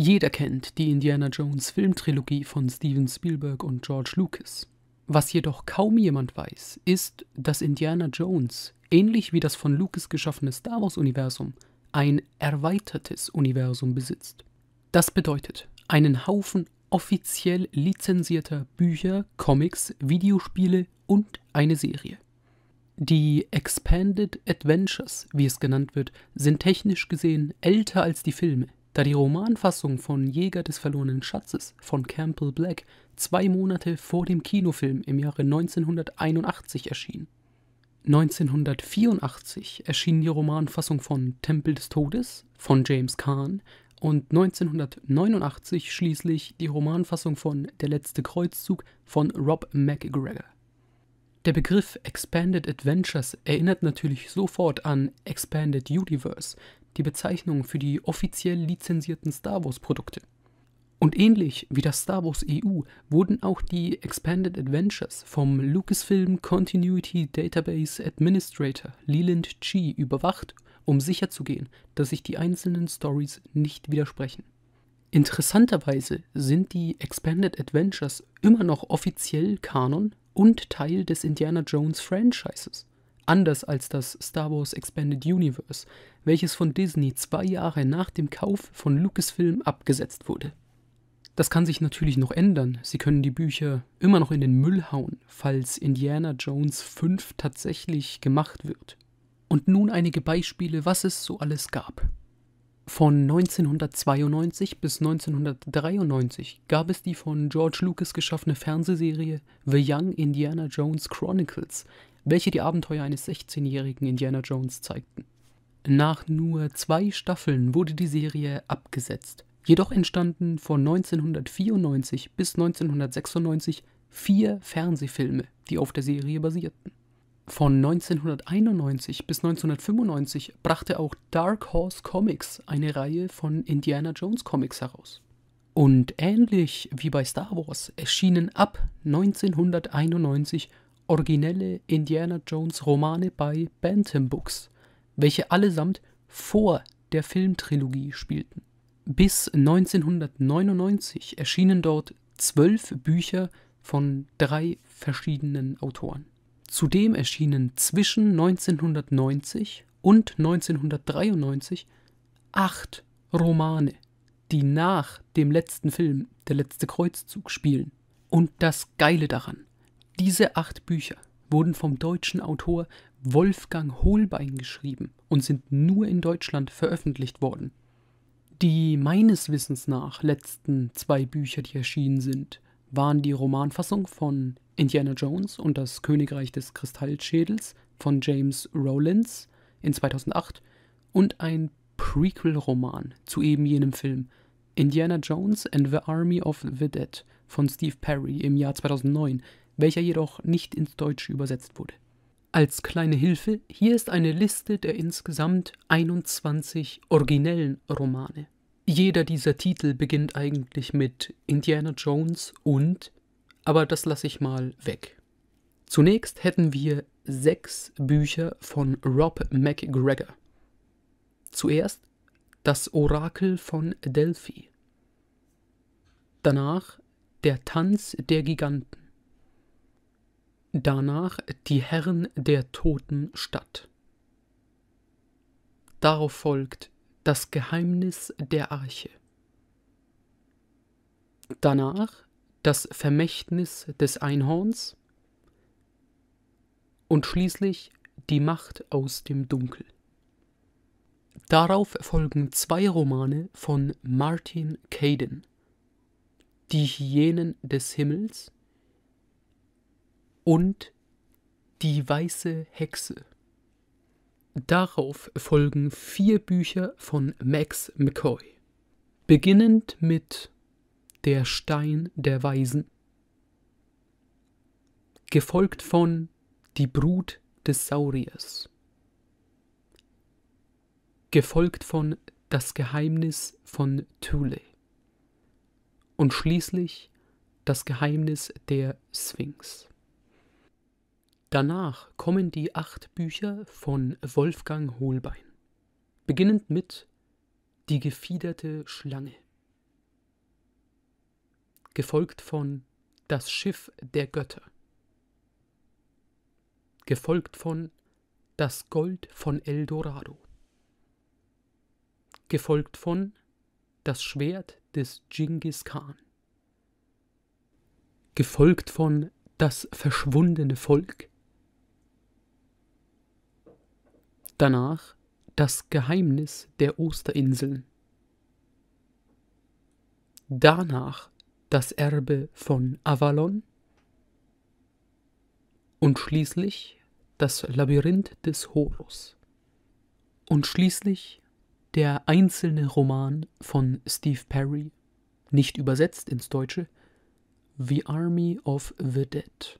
Jeder kennt die Indiana Jones Filmtrilogie von Steven Spielberg und George Lucas. Was jedoch kaum jemand weiß, ist, dass Indiana Jones, ähnlich wie das von Lucas geschaffene Star Wars-Universum, ein erweitertes Universum besitzt. Das bedeutet, einen Haufen offiziell lizenzierter Bücher, Comics, Videospiele und eine Serie. Die Expanded Adventures, wie es genannt wird, sind technisch gesehen älter als die Filme, da die Romanfassung von Jäger des verlorenen Schatzes von Campbell Black zwei Monate vor dem Kinofilm im Jahre 1981 erschien. 1984 erschien die Romanfassung von Tempel des Todes von James Kahn und 1989 schließlich die Romanfassung von Der letzte Kreuzzug von Rob McGregor. Der Begriff Expanded Adventures erinnert natürlich sofort an Expanded Universe, die Bezeichnung für die offiziell lizenzierten Star Wars-Produkte. Und ähnlich wie das Star Wars EU wurden auch die Expanded Adventures vom Lucasfilm Continuity Database Administrator Leland Chi überwacht, um sicherzugehen, dass sich die einzelnen Stories nicht widersprechen. Interessanterweise sind die Expanded Adventures immer noch offiziell Kanon und Teil des Indiana Jones Franchises. Anders als das Star Wars Expanded Universe, welches von Disney zwei Jahre nach dem Kauf von Lucasfilm abgesetzt wurde. Das kann sich natürlich noch ändern. Sie können die Bücher immer noch in den Müll hauen, falls Indiana Jones 5 tatsächlich gemacht wird. Und nun einige Beispiele, was es so alles gab. Von 1992 bis 1993 gab es die von George Lucas geschaffene Fernsehserie The Young Indiana Jones Chronicles, welche die Abenteuer eines 16-jährigen Indiana Jones zeigten. Nach nur zwei Staffeln wurde die Serie abgesetzt. Jedoch entstanden von 1994 bis 1996 vier Fernsehfilme, die auf der Serie basierten. Von 1991 bis 1995 brachte auch Dark Horse Comics eine Reihe von Indiana Jones Comics heraus. Und ähnlich wie bei Star Wars erschienen ab 1991 originelle Indiana Jones Romane bei Bantam Books, welche allesamt vor der Filmtrilogie spielten. Bis 1999 erschienen dort zwölf Bücher von drei verschiedenen Autoren. Zudem erschienen zwischen 1990 und 1993 acht Romane, die nach dem letzten Film Der letzte Kreuzzug spielen. Und das Geile daran, diese acht Bücher wurden vom deutschen Autor Wolfgang Holbein geschrieben und sind nur in Deutschland veröffentlicht worden. Die meines Wissens nach letzten zwei Bücher, die erschienen sind, waren die Romanfassung von Indiana Jones und das Königreich des Kristallschädels von James Rowlands in 2008 und ein Prequel-Roman zu eben jenem Film Indiana Jones and the Army of the Dead von Steve Perry im Jahr 2009, welcher jedoch nicht ins Deutsche übersetzt wurde. Als kleine Hilfe, hier ist eine Liste der insgesamt 21 originellen Romane. Jeder dieser Titel beginnt eigentlich mit Indiana Jones und aber das lasse ich mal weg. Zunächst hätten wir sechs Bücher von Rob McGregor. Zuerst Das Orakel von Delphi. Danach Der Tanz der Giganten. Danach Die Herren der Toten Stadt. Darauf folgt Das Geheimnis der Arche. Danach das Vermächtnis des Einhorns und schließlich die Macht aus dem Dunkel. Darauf folgen zwei Romane von Martin Caden, Die Hyänen des Himmels und Die weiße Hexe. Darauf folgen vier Bücher von Max McCoy, beginnend mit der Stein der Weisen. Gefolgt von Die Brut des Sauriers. Gefolgt von Das Geheimnis von Thule. Und schließlich Das Geheimnis der Sphinx. Danach kommen die acht Bücher von Wolfgang Holbein, beginnend mit Die gefiederte Schlange gefolgt von Das Schiff der Götter, gefolgt von Das Gold von Eldorado, gefolgt von Das Schwert des Genghis Khan, gefolgt von Das verschwundene Volk, danach Das Geheimnis der Osterinseln, danach das Erbe von Avalon und schließlich das Labyrinth des Horus und schließlich der einzelne Roman von Steve Perry, nicht übersetzt ins Deutsche, The Army of the Dead.